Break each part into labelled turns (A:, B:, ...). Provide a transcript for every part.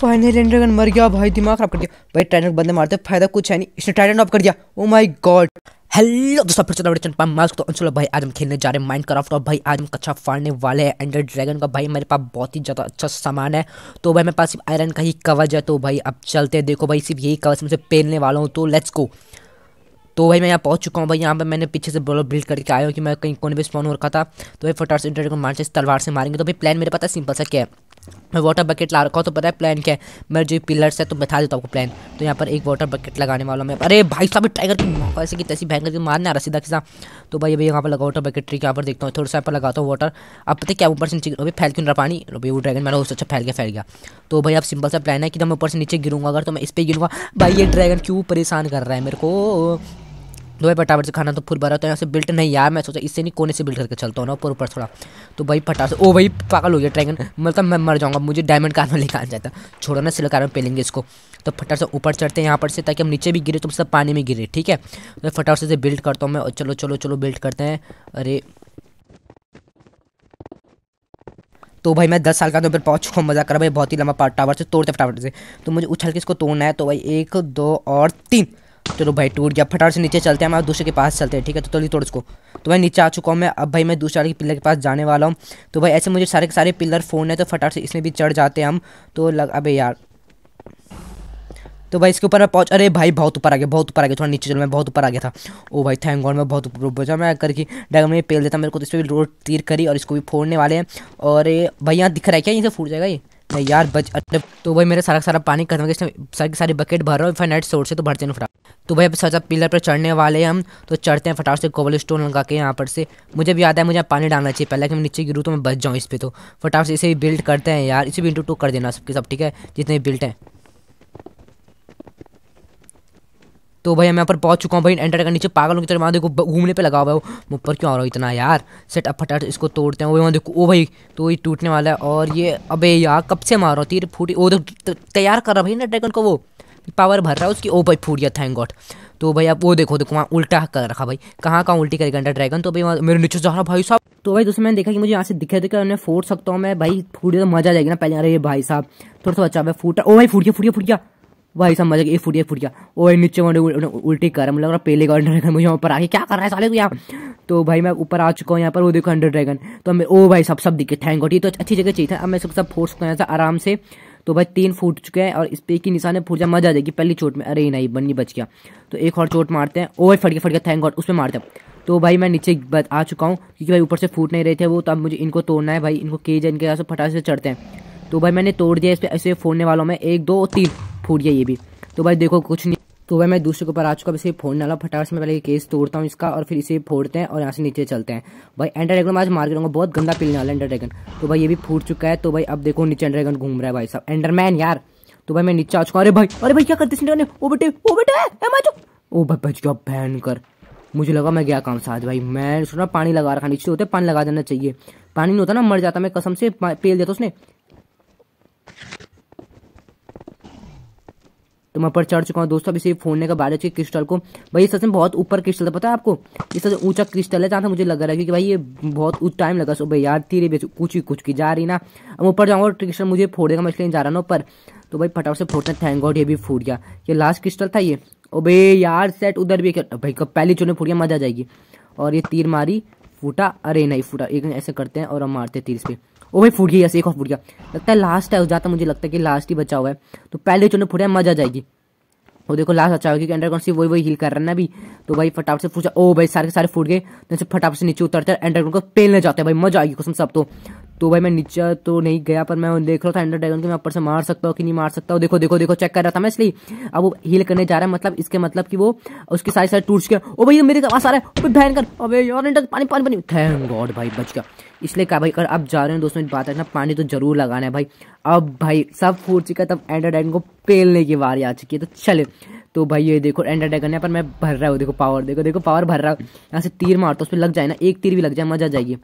A: finally एंड्रेगन मर गया भाई दिमाग खराब कर दिया भाई टाइटन बंदे मारते फायदा कुछ है नहीं इसने टाइटन ऑफ कर दिया ओ माय गॉड हेलो दोस्तों फिर चला चंपा मास्क तो अंशुल भाई आज हम खेलने जा रहे हैं माइंड क्राफ्ट और भाई आज हम कच्चा फाड़ने वाले हैं एंडर ड्रैगन का भाई मेरे पास बहुत ही ज़्यादा अच्छा सामान है तो भाई मेरे पास सिर्फ आयरन का ही कवच है तो भाई अब चलते हैं देखो भाई सिर्फ यही कवच मुझे पहनने वाला हूँ तो लेट्स गो तो भाई मैं यहाँ पहुँच चुका हूँ भाई यहाँ पर मैंने पीछे से बोलो बिल्ड करके आया हूँ कि मैं कहीं कोने पर स्पॉन हो रखा था तो भाई फटाफट से इंटरनेट को मार तलवार से मारेंगे तो भाई प्लान मेरे पता है सिंपल सा क्या है मैं वाटर बकेट ला रखा हूँ तो पता है प्लान क्या है मेरे जो पिलर्स है तो बता देता हूँ आपको प्लान तो यहाँ पर एक वाटर बकेट लगाने वाला मैं अरे भाई साहब टाइगर की ऐसे की तैसी भयंकर की मारने आ रहा सीधा किसान तो भाई अभी यहाँ पर लगा वाटर बकेट ट्रिक यहाँ पर देखता हूँ थोड़ा सा यहाँ पर लगाता हूँ वाटर अब पता क्या ऊपर से नीचे अभी फैल क्यों रहा पानी अभी वो ड्रैगन मेरा उससे अच्छा फैल गया फैल गया तो भाई अब सिंपल सा प्लान है कि जब मैं ऊपर से नीचे गिरूंगा अगर तो मैं इस पर गिरूंगा भाई ये ड्रैगन क्यों परेशान कर रहा है मेरे को भाई फटाफट से खाना तो फुल भरा होता है यहाँ से बिल्ट नहीं यार मैं सोचा इससे नहीं कोने से बिल्ट करके चलता हूँ ना ऊपर ऊपर थोड़ा तो भाई फटाफट से ओ भाई पागल हो गया ड्रैगन मतलब मैं मर जाऊँगा मुझे डायमंड कार में लेकर आ जाता छोड़ो ना सिलकार में पेलेंगे इसको तो फटाफट से ऊपर चढ़ते हैं यहाँ पर से ताकि हम नीचे भी गिरे तो सब पानी में गिरे ठीक है तो फटाफट से बिल्ट करता हूँ मैं और चलो चलो चलो बिल्ट करते हैं अरे तो भाई मैं दस साल का तो फिर पहुँच चुका मज़ा करा भाई बहुत ही लंबा टावर से तोड़ते फटाफट से तो मुझे उछल के इसको तोड़ना है तो भाई एक दो और तीन चलो भाई टूट गया फटाफट से नीचे चलते हैं हम दूसरे के पास चलते हैं ठीक है तो चलिए तोड़ उसको तो भाई नीचे आ चुका हूँ मैं अब भाई मैं दूसरे वाले पिलर के पास जाने वाला हूँ तो भाई ऐसे मुझे सारे के सारे पिलर फ़ोन है तो फटाफट से इसमें भी चढ़ जाते हैं हम तो लग अबे यार तो भाई इसके ऊपर मैं पहुँच अरे भाई बहुत ऊपर आ गया बहुत ऊपर आ गया थोड़ा नीचे चलो मैं बहुत ऊपर आ गया था ओ भाई थैंक गॉड मैं बहुत ऊपर बचा मैं करके डैगर में पेल देता मेरे को तो इस पर भी रोड तीर करी और इसको भी फोड़ने वाले हैं और भाई यहाँ दिख रहा है क्या यहीं से फूट जाएगा ये मैं यार बच अरे तो भाई मेरा सारा सारा पानी खत्म इसमें सारी सारी बकेट भर रहा हूँ नेट सोर्स से तो भरते हैं फटाक तो भाई अब सजा पिलर पर चढ़ने वाले हैं हम तो चढ़ते हैं फटाफट से कोबल स्टोन लगा के यहाँ पर से मुझे भी याद है मुझे पानी डालना चाहिए पहले कि मैं नीचे गिरूँ तो मैं बच जाऊँ इस पर तो फटाफट से इसे भी बिल्ड करते हैं यार इसे भी इंटू टू कर देना सबके सब ठीक है जितने भी बिल्ट हैं तो भाई मैं यहाँ पर पहुंच चुका हूँ भाई एंटर का नीचे पागलों की तरह वहाँ देखो घूमने पे लगा हुआ है वो ऊपर क्यों आ रहा हूँ इतना यार सेट अब फटाफट इसको तोड़ते हैं वो वहाँ देखो ओ भाई तो ये टूटने वाला है और ये अबे यार कब से मार रहा हूँ तीर फूटी वो देख तैयार कर रहा भाई ना ड्रैगन को वो पावर भर रहा है उसकी ओ भाई फूट गया थैंक गॉड तो भाई आप वो देखो देखो वहाँ उल्टा कर रखा भाई कहाँ कहाँ उल्टी करेगा अंडर ड्रैगन तो भाई मेरे नीचे जा रहा भाई साहब तो भाई दोस्तों मैंने देखा कि मुझे यहाँ से दिखे दिखा उन्हें फोड़ सकता हूँ मैं भाई फूट तो मजा आ जाएगी ना पहले अरे भाई साहब थोड़ा सा अच्छा भाई फूटा ओ भाई फूट गया फूट गया फूट गया भाई सब मजा ये फुट एक फुट गया और नीचे उल्टी कर मुझे लग रहा पहले का अंडर ड्रैगन मुझे ऊपर आके क्या कर रहा है साले तू यहाँ तो भाई मैं ऊपर आ चुका हूँ यहाँ पर वो देखो अंडर ड्रैगन तो हमें ओ भाई सब सब दिखे थैंक गॉड ये तो अच्छी जगह चाहिए था अब मैं सब सब फोर्स को था आराम से तो भाई तीन फूट चुके हैं और इस पे की निशान फूट जा मजा आ जाएगी पहली चोट में अरे नहीं बन्नी बच गया तो एक और चोट मारते हैं ओवर फट गया फट गया थैंक गॉड उसमें मारते तो भाई मैं नीचे आ चुका हूँ क्योंकि भाई ऊपर से फूट नहीं रहे थे वो तो अब मुझे इनको तोड़ना है भाई इनको केज इनके यहाँ से फटाक से चढ़ते हैं तो भाई मैंने तोड़ दिया इस पर ऐसे फोड़ने वालों में एक दो तीन फूट गया ये भी तो भाई देखो कुछ नहीं तो भाई मैं दूसरे के ऊपर आ चुका अब इसे फोड़ने वाला फटाफट से मैं पहले ये केस तोड़ता हूँ इसका और फिर इसे फोड़ते हैं और यहाँ से नीचे चलते हैं भाई एंडर ड्रैगन आज मार करूँगा बहुत गंदा पिलने वाला एंडर ड्रैगन तो भाई ये भी फूट चुका है तो भाई अब देखो नीचे एंडर ड्रैगन घूम रहा है भाई साहब एंडरमैन यार तो भाई मैं नीचे आ चुका अरे भाई अरे भाई क्या करते हैं ओ बेटे ओ बेटे ओ भाई बच गया बहन कर मुझे लगा मैं गया काम साथ भाई मैं सुना पानी लगा रखा नीचे होते पानी लगा देना चाहिए पानी नहीं होता ना मर जाता मैं कसम से पेल देता उसने तो मैं ऊपर चढ़ चुका हूँ दोस्तों अभी सिर्फ फोड़ने का बारे के क्रिस्टल को भाई सच में बहुत ऊपर क्रिस्टल था पता है आपको इस सबसे ऊंचा क्रिस्टल है जहाँ था मुझे लग रहा है क्योंकि भाई ये बहुत टाइम लगा सो भाई यार तीरे बेच कुछ ही कुछ की जा रही ना अब ऊपर जाऊँगा क्रिस्टल मुझे फोड़ेगा मैं इसलिए जा रहा ना ऊपर तो भाई फटाफट से फोड़ते हैं थैंक गॉड ये भी फूट गया ये लास्ट क्रिस्टल था ये ओ भाई यार सेट उधर भी तो भाई कब पहली चुने फूट गया मजा आ जाएगी और ये तीर मारी फूटा अरे नहीं फूटा एक ऐसे करते हैं और हम मारते तीर पे ओ भाई फूट गया ऐसे एक और फूट गया लगता है लास्ट है जाता मुझे लगता है कि लास्ट ही बचा हुआ है तो पहले चुने फूटा मजा आ जाएगी वो देखो लास्ट अच्छा होगा क्योंकि अंडरग्राउंड से वही वही हिल कर रहा है ना अभी तो भाई फटाफट से पूछा ओ भाई सारे के सारे फूट गए तो फटाफट से नीचे उतरते हैं अंडरग्राउंड को पेलने जाते हैं भाई मजा आएगी कसम सब तो तो भाई मैं नीचे तो नहीं गया पर मैं देख रहा था एंडर ड्रैगन को मैं ऊपर से मार सकता हूँ कि नहीं मार सकता हूँ देखो देखो देखो चेक कर रहा था मैं इसलिए अब वो हील करने जा रहा है मतलब इसके मतलब कि वो उसकी साइड साइड टूट गया ओ भाई मेरे पास आ रहा है भयंकर अबे यार पानी पानी पानी थैंक गॉड भाई बच गया इसलिए कहा भाई अगर अब जा रहे हो दोस्तों बात है ना पानी तो जरूर लगाना है भाई अब भाई सब फूट चुका तब एंडर ड्रैगन को पेलने की बारी आ चुकी है तो चले तो भाई ये देखो एंडर ड्रैगन है पर मैं भर रहा हूँ देखो पावर देखो देखो पावर भर रहा हूँ यहाँ से तीर मारता हूँ उस पर लग जाए ना एक तीर भी लग जाए मजा आ जाएगी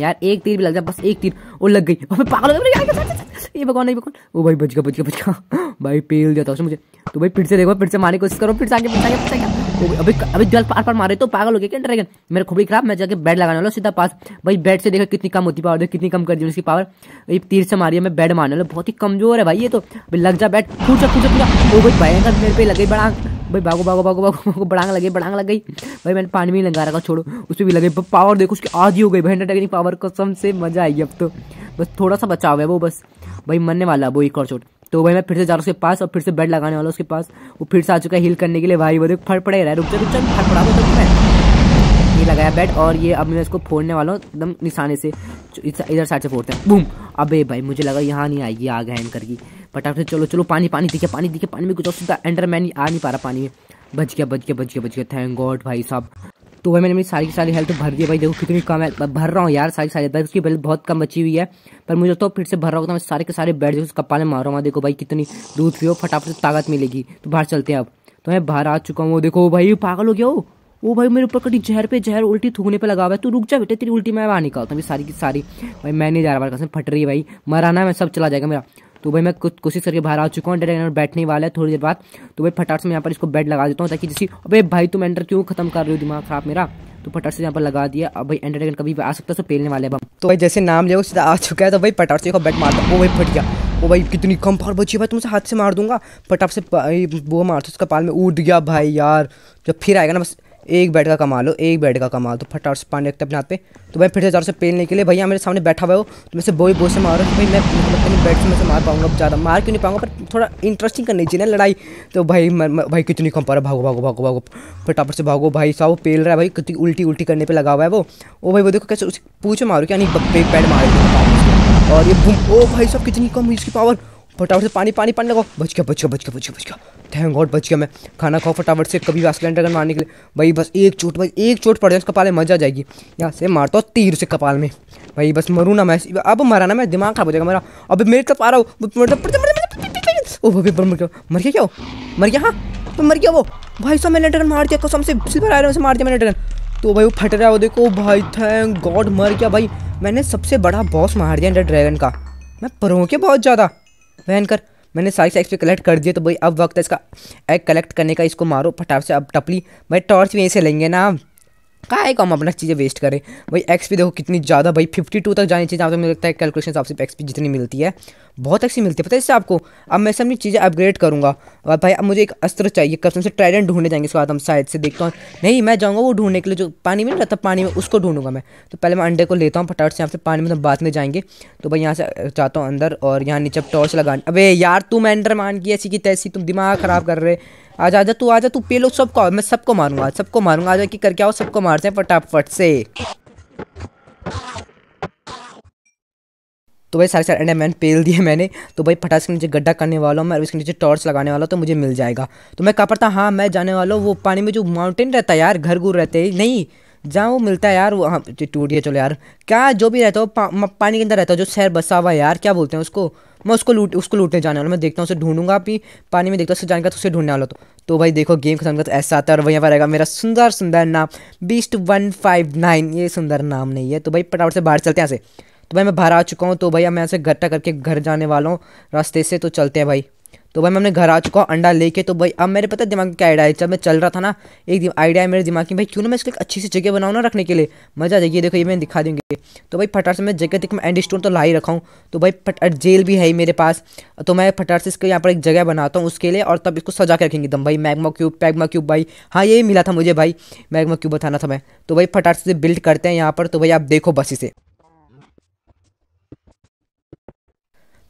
A: यार एक तीर भी लग जाए बस एक तीर वो लग गई और पागल हो गया ये भगवान नहीं भगवान वो भाई बच गया बच गया बच गया भाई पेल दिया था उसने मुझे तो भाई फिर से देखो फिर से मारने की कोशिश करो फिर से आगे फिर अभी अभी जल पार पार मारे तो पागल हो गया क्या ड्रैगन मेरे खोपड़ी खराब मैं जाके बैड लगाने वाला सीधा पास भाई बैड से देखो कितनी कम होती पावर देखो कितनी कम कर दी उसकी पावर ये तीर से मारिए मैं बेड मारने वाला बहुत ही कमजोर है भाई ये तो लग जा बैट खूचा खूचा पूरा वो ओ भाई भयंकर मेरे पे लगे बड़ा भाई भागो भागो भागो भागो भागो बड़ांग लगे बड़ांग लग गई भाई मैंने पानी भी लगा रखा छोड़ो उसमें भी लगे पावर देखो उसकी आज ही हो गई भाई टेक्निक पावर कसम से मजा आई अब तो बस थोड़ा सा बचाव है वो बस भाई मरने वाला वो एक और छोट तो भाई मैं फिर से जा रहा हूँ उसके पास और फिर से बेड लगाने वाला उसके पास वो फिर से आ चुका है हील करने के लिए भाई वो देख फट पड़े रहा है रुक जा रुक जा फट पड़ा तो मैं ये लगाया बेड और ये अब मैं इसको फोड़ने वाला हूँ एकदम निशाने से इधर साइड से फोड़ते हैं बूम अबे भाई मुझे लगा यहाँ नहीं आएगी आग हैंग करके फटाफट से चलो चलो पानी पानी दिखे पानी दिखे पानी में कुछ सीधा एंडरमैन आ नहीं पा रहा पानी में बच गया बच गया बच गया बच गया थैंक गॉड भाई साहब तो भाई मैंने मेरी सारी की सारी हेल्थ तो भर दी भाई देखो कितनी कम है भर रहा हूँ यार सारी सारी भाई उसकी हेल्थ बहुत कम बची हुई है पर मुझे तो फिर से भर रहा होता मैं सारे के सारे बैठ जाऊँ पाले मार रहा हूँ देखो भाई कितनी दूध पियो फटाफट से ताकत मिलेगी तो बाहर चलते हैं अब तो मैं बाहर आ चुका हूँ वो देखो भाई पागल हो गया हो वो भाई मेरे ऊपर कटी जहर पे जहर उल्टी थूकने पे लगा हुआ है तू रुक जा बेटे तेरी उल्टी मैं बाहर निकालता हूँ सारी की सारी भाई मैं नहीं जा रहा कसम फट रही है भाई मराना मैं सब चला जाएगा मेरा तो भाई मैं कुछ कोशिश करके बाहर आ चुका हूँ डायरेक्ट बैठने वाला है थोड़ी देर बाद तो भाई फटाट से मैं यहाँ पर इसको बेड लगा देता हूँ ताकि जिसकी अबे भाई तुम एंटर क्यों खत्म कर रहे हो दिमाग खराब मेरा तो फटाट से यहाँ पर लगा दिया अब भाई एंटरटेन कभी भी आ सकता है तो पेलने वाले अब तो भाई जैसे नाम ले सीधा आ चुका है तो भाई फटाट से बैट मारता वो भाई फट गया वो भाई कितनी कम फॉर बची भाई तुमसे हाथ से मार दूंगा फटाट से वो मारता उसका पाल में उठ गया भाई यार जब फिर आएगा ना बस एक बेड का कमा लो एक बेड का कमा तो फटाफट से पानी रखते अपने हाथ पे तो भाई फिर से चारों से पेल नहीं के लिए भैया मेरे सामने बैठा हुआ हो तो मैं से बोई बोई से मारो तो भाई मैं मतलब बेड से मैं से मार पाऊंगा ज़्यादा मार क्यों नहीं पाऊंगा पर थोड़ा इंटरेस्टिंग करनी चाहिए ना लड़ाई तो भाई मैं भाई कितनी कम पा रहा भागो भागो भागो भागो फटाफट से भागो भाई साहब पेल रहा है भाई कितनी उल्टी उल्टी करने पर लगा हुआ है वो वो भाई वो देखो कैसे उसे पूछे मारो क्या नहीं बेड मारो और ये ओ भाई साहब कितनी कम हुई इसकी पावर फटाफट से पानी पानी पानी लगाओ बच गया बच गया बच गया बच गया बच गया थैंक गॉड बच गया मैं खाना खाओ फटाफट से कभी भी सिलेंडर गन मारने के लिए भाई बस एक चोट भाई एक चोट पड़ जाए उस कपाल में मजा आ जाएगी यहाँ से मारता हूँ तीर से कपाल में भाई बस मरू ना मैं अब मरा ना मैं दिमाग खराब हो जाएगा मेरा अब मेरे कप आ रहा हूँ ओ मर गया मर गया क्या मर गया हाँ तो मर गया वो भाई साहब मैंने डरन मार दिया कसम से सिल्वर आयरन से मार दिया मैंने डरन तो भाई वो फट रहा है वो देखो भाई थैंक गॉड मर गया भाई मैंने सबसे बड़ा बॉस मार दिया अंडर ड्रैगन का मैं पढ़ूँ के बहुत ज़्यादा पहन कर मैंने सारी साइज पे कलेक्ट कर दिया तो भाई अब वक्त है इसका एग कलेक्ट करने का इसको मारो फटाफट से अब टपली भाई टॉर्च भी यहीं से लेंगे ना का एक हम अपना चीज़ें वेस्ट करें भाई एक्सपी देखो कितनी ज़्यादा भाई फिफ्टी टू तक जानी चाहिए जहाँ तक मुझे लगता है कैलकुलेशन हिसाब से जितनी मिलती है बहुत अच्छी मिलती है पता है इससे आपको अब मैं सब चीज़ें अपग्रेड करूँगा और भाई अब मुझे एक अस्त्र चाहिए कब से ट्राइडेंट ढूंढने जाएंगे इसके बाद हम साइड से देखता हूँ नहीं मैं जाऊँगा वो ढूंढने के लिए जो पानी में रहता पानी में उसको ढूंढूंगा मैं तो पहले मैं अंडे को लेता हूँ फटाफट से यहाँ से पानी में हम बात में जाएंगे तो भाई यहाँ से जाता हूँ अंदर और यहाँ नीचे टॉर्च लगा अब यार तू मैं अंडर मान की ऐसी की तैसी तुम दिमाग ख़राब कर रहे आज जा तू जा तू पे लोग सबको मैं सबको मारूंगा सबको मारूंगा आजा कि करके आओ सबको मारते हैं फटाफट से तो भाई सारे सारे एंड मैन पेल दिए मैंने तो भाई फटाक के नीचे गड्ढा करने वाला हूँ मैं उसके नीचे टॉर्च लगाने वाला तो मुझे मिल जाएगा तो मैं कहा पड़ता हाँ मैं जाने वाला हूँ वो पानी में जो माउंटेन रहता है यार घर घूर रहते हैं नहीं जहाँ वो मिलता है यार हाँ, टूट गया चलो यार क्या जो भी रहता हो पा, पानी के अंदर रहता हो जो शहर बसा हुआ है यार क्या बोलते हैं उसको मैं उसको लूट उसको लूटने जाने वाला मैं देखता हूँ उसे ढूंढूंगा अभी पानी में देखता हूँ उससे जाने का तो उसे ढूंढने वाला तो तो भाई देखो गेम खत्म का ऐसा आता है और वहीं पर रहेगा मेरा सुंदर सुंदर नाम बीस्ट वन फाइव नाइन ये सुंदर नाम नहीं है तो भाई फटाफट से बाहर चलते हैं ऐसे तो भाई मैं बाहर आ चुका हूँ तो भाई अब मैं ऐसे घट्टा करके घर जाने वाला हूँ रास्ते से तो चलते हैं भाई तो भाई मैं हमने घर आ चुका हूँ अंडा लेके तो भाई अब मेरे पता दिमाग में क्या आइडिया है जब मैं चल रहा था ना एक आइडिया है मेरे दिमाग में भाई क्यों ना मैं इसको एक अच्छी सी जगह बनाऊँ ना रखने के लिए मजा आ जाएगी देखो ये मैं दिखा दूँगी तो भाई फटार से मैं जगह देखो मैं एंड स्टोन तो ला ही रखा हूँ तो भाई फटाट जेल भी है मेरे पास तो मैं फटार से इसको यहाँ पर एक जगह बनाता हूँ उसके लिए और तब इसको सजा के रखेंगे दम भाई मैगमा क्यूब पैगमा क्यूब भाई हाँ यही मिला था मुझे भाई मैगमा क्यूब बताना था मैं तो भाई फटार से बिल्ड करते हैं यहाँ पर तो भाई आप देखो बस इसे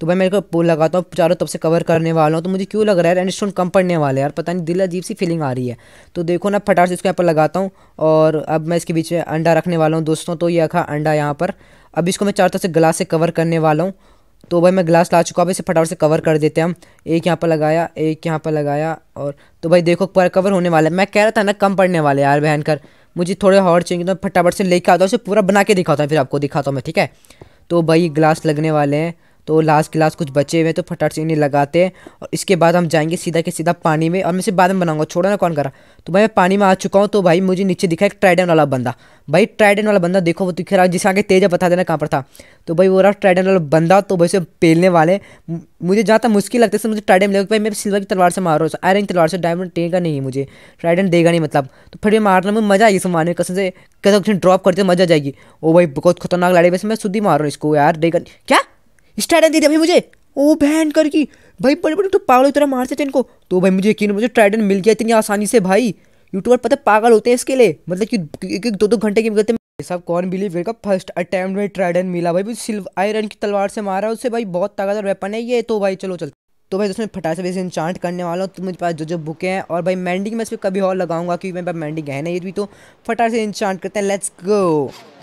A: तो भाई मैं को लगाता हूँ चारों तब से कवर करने वाला हूँ तो मुझे क्यों लग रहा है एंड स्टोन कम पड़ने वाले यार पता नहीं दिल अजीब सी फीलिंग आ रही है तो देखो ना फटाट से इसको यहाँ पर लगाता हूँ और अब मैं इसके बीच में अंडा रखने वाला हूँ दोस्तों तो यह रखा अंडा यहाँ पर अब इसको मैं चारों तरफ से ग्लास से कवर करने वाला हूँ तो भाई मैं ग्लास ला चुका हूँ इसे फटाफट से कवर कर देते हैं हम एक यहाँ पर लगाया एक यहाँ पर लगाया और तो भाई देखो पर कवर होने वाला है मैं कह रहा था ना कम पड़ने वाले यार बहन कर मुझे थोड़े हॉट चाहिए तो फटाफट से लेके आता हूँ उसे पूरा बना के दिखाता हूँ फिर आपको दिखाता हूँ मैं ठीक है तो भाई ग्लास लगने वाले हैं तो लास्ट क्लास कुछ बचे हुए हैं तो फटाफट से इन्हें लगाते हैं और इसके बाद हम जाएंगे सीधा के सीधा पानी में और मैं इसे बाद में बनाऊंगा छोड़ा ना कौन करा तो भाई मैं पानी में आ चुका हूँ तो भाई मुझे नीचे दिखा एक ट्राइडन वाला बंदा भाई ट्राइडन वाला बंदा देखो वो दिख रहा है जिसे आगे तेजा बता देना कहाँ पर था तो भाई वो रहा ट्राइडन वाला बंदा तो भाई से पेलने वाले मुझे जहाँ तक मुश्किल लगता है मुझे ट्राइडन मिलेगा भाई मैं सिल्वर की तलवार से मार रहा हूँ आयरन तलवार से डायमंड टेगा नहीं मुझे ट्राइडन देगा नहीं मतलब तो फिर भी मारने में मज़ा आएगी मारने में कसम से कसम ड्रॉप करते मज़ा आ जाएगी ओ भाई बहुत खतरनाक लड़ाई वैसे मैं सुधी मार रहा हूँ इसको यार देगा क्या स्ट्राइडन दे दिया भाई मुझे ओ बहन कर की भाई बड़े बड़े तो पागल इतना तरह मारते थे इनको तो भाई मुझे यकीन मुझे ट्राइडन मिल गया इतनी आसानी से भाई यूट्यूबर पता पागल होते हैं इसके लिए मतलब कि एक एक दो दो घंटे गेम करते हैं सब कौन बिलीव करेगा फर्स्ट अटैम्प्ट में ट्राइडन मिला भाई सिल्व आयरन की तलवार से मारा है उससे भाई बहुत ताकतवर वेपन है ये तो भाई चलो चलते तो भाई उसमें फटा से वैसे इंचांट करने वाला हूँ तो मेरे पास जो जो बुकें हैं और भाई मैंडिंग में इस पर कभी और लगाऊंगा क्योंकि मेरे पास मैंडिंग है ना ये भी तो फटा से इंचांट करते हैं लेट्स गो